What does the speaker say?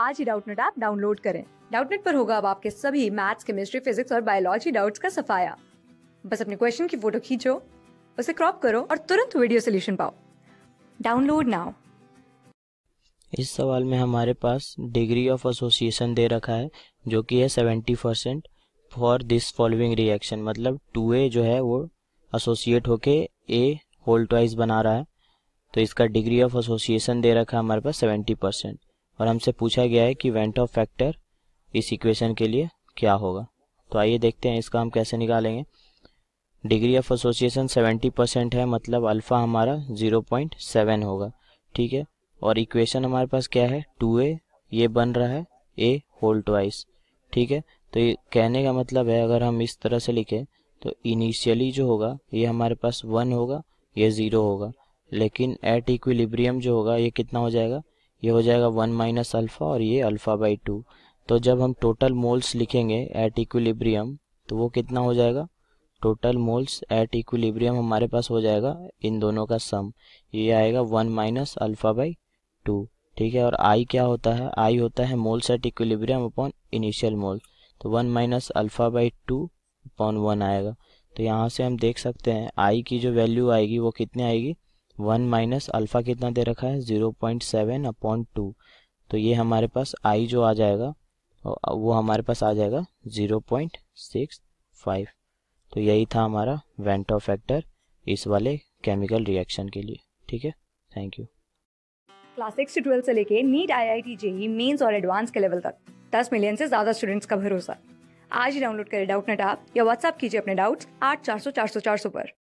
आज ही Doubtnut app download करें डाउटनेट पर होगा अब आपके सभी मैथ्स केमिस्ट्री फिजिक्स और बायोलॉजी डाउट्स का सफाया बस अपने क्वेश्चन की फोटो खींचो उसे क्रॉप करो और तुरंत वीडियो सोल्यूशन पाओ डाउनलोड नाउ इस सवाल में हमारे पास डिग्री ऑफ एसोसिएशन दे रखा है जो कि है seventy percent for this following reaction मतलब टू ए जो है वो एसोसिएट होके ए होल ट्वाइस बना रहा है तो इसका डिग्री ऑफ एसोसिएशन दे रखा है हमारे पास सेवेंटी परसेंट और हमसे पूछा गया है कि वेंट ऑफ फैक्टर इस इक्वेशन के लिए क्या होगा तो आइए देखते हैं इसका हम कैसे निकालेंगे डिग्री ऑफ एसोसिएशन 70 परसेंट है मतलब अल्फ़ा हमारा 0.7 होगा ठीक है और इक्वेशन हमारे पास क्या है 2a ये बन रहा है a होल ट्वाइस ठीक है तो ये कहने का मतलब है अगर हम इस तरह से लिखें तो इनिशियली जो होगा ये हमारे पास वन होगा ये ज़ीरो होगा लेकिन एट इक्विलिब्रियम जो होगा ये कितना हो जाएगा ये हो जाएगा वन माइनस अल्फ़ा और ये अल्फ़ा बाई टू तो जब हम टोटल मोल्स लिखेंगे एट इक्विलिब्रियम तो वो कितना हो जाएगा टोटल मोल्स एट इक्विलिब्रियम हमारे पास हो जाएगा इन दोनों का सम ये आएगा one minus alpha by two ठीक है और आई क्या होता है आई होता है moles at equilibrium upon initial mole तो one minus alpha by two upon one आएगा तो यहाँ से हम देख सकते हैं आई की जो वैल्यू आएगी वो कितनी आएगी वन माइनस अल्फ़ा कितना दे रखा है zero point seven upon two तो ये हमारे पास आई जो आ जाएगा वो हमारे पास आ जाएगा ज़ीरो पॉइंट सिक्स फाइव तो यही था हमारा वेंटो फैक्टर इस वाले केमिकल रिएक्शन के लिए ठीक है थैंक यू क्लास सिक्स से ट्वेल्थ से लेके NEET I I T JEE mains और एडवांस के लेवल तक दस मिलियन से ज्यादा स्टूडेंट्स का भरोसा आज ही डाउनलोड करें डाउट नेट आप या व्हाट्सअप कीजिए अपने डाउट्स आठ चार सौ चार सौ चार सौ पर